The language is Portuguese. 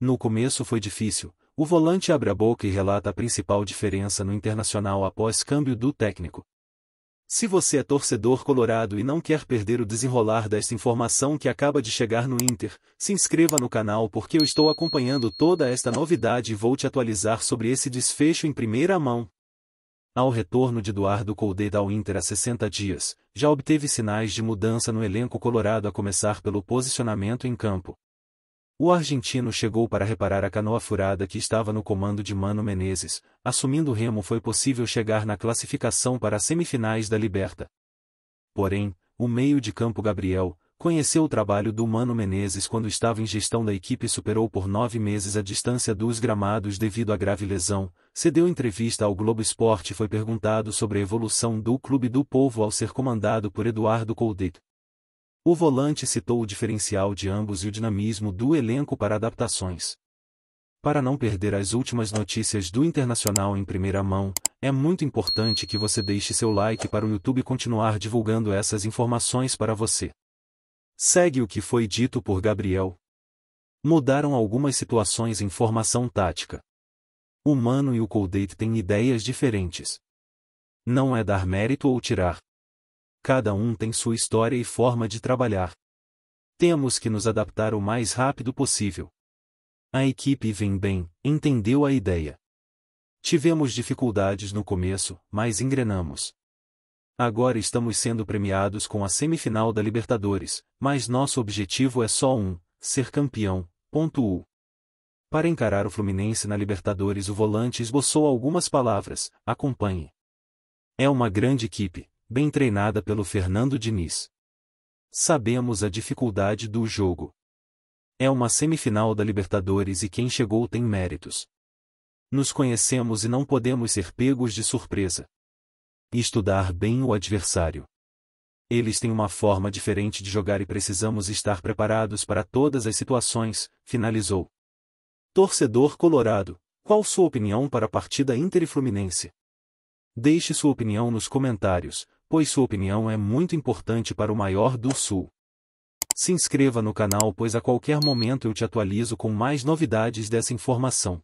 No começo foi difícil, o volante abre a boca e relata a principal diferença no Internacional após câmbio do técnico. Se você é torcedor colorado e não quer perder o desenrolar desta informação que acaba de chegar no Inter, se inscreva no canal porque eu estou acompanhando toda esta novidade e vou te atualizar sobre esse desfecho em primeira mão. Ao retorno de Eduardo Coldet ao Inter há 60 dias, já obteve sinais de mudança no elenco colorado a começar pelo posicionamento em campo. O argentino chegou para reparar a canoa furada que estava no comando de Mano Menezes, assumindo o remo foi possível chegar na classificação para as semifinais da Liberta. Porém, o meio de campo Gabriel, conheceu o trabalho do Mano Menezes quando estava em gestão da equipe e superou por nove meses a distância dos gramados devido à grave lesão, cedeu entrevista ao Globo Esporte e foi perguntado sobre a evolução do Clube do Povo ao ser comandado por Eduardo Coldet. O volante citou o diferencial de ambos e o dinamismo do elenco para adaptações. Para não perder as últimas notícias do Internacional em primeira mão, é muito importante que você deixe seu like para o YouTube continuar divulgando essas informações para você. Segue o que foi dito por Gabriel. Mudaram algumas situações em formação tática. O Mano e o Coldate têm ideias diferentes. Não é dar mérito ou tirar, cada um tem sua história e forma de trabalhar. Temos que nos adaptar o mais rápido possível. A equipe vem bem, entendeu a ideia. Tivemos dificuldades no começo, mas engrenamos. Agora estamos sendo premiados com a semifinal da Libertadores, mas nosso objetivo é só um: ser campeão. Ponto U. Para encarar o Fluminense na Libertadores, o volante esboçou algumas palavras: acompanhe. É uma grande equipe, bem treinada pelo Fernando Diniz. Sabemos a dificuldade do jogo. É uma semifinal da Libertadores e quem chegou tem méritos. Nos conhecemos e não podemos ser pegos de surpresa. Estudar bem o adversário. Eles têm uma forma diferente de jogar e precisamos estar preparados para todas as situações, finalizou. Torcedor colorado, qual sua opinião para a partida Inter e Fluminense? Deixe sua opinião nos comentários, pois sua opinião é muito importante para o maior do Sul. Se inscreva no canal pois a qualquer momento eu te atualizo com mais novidades dessa informação.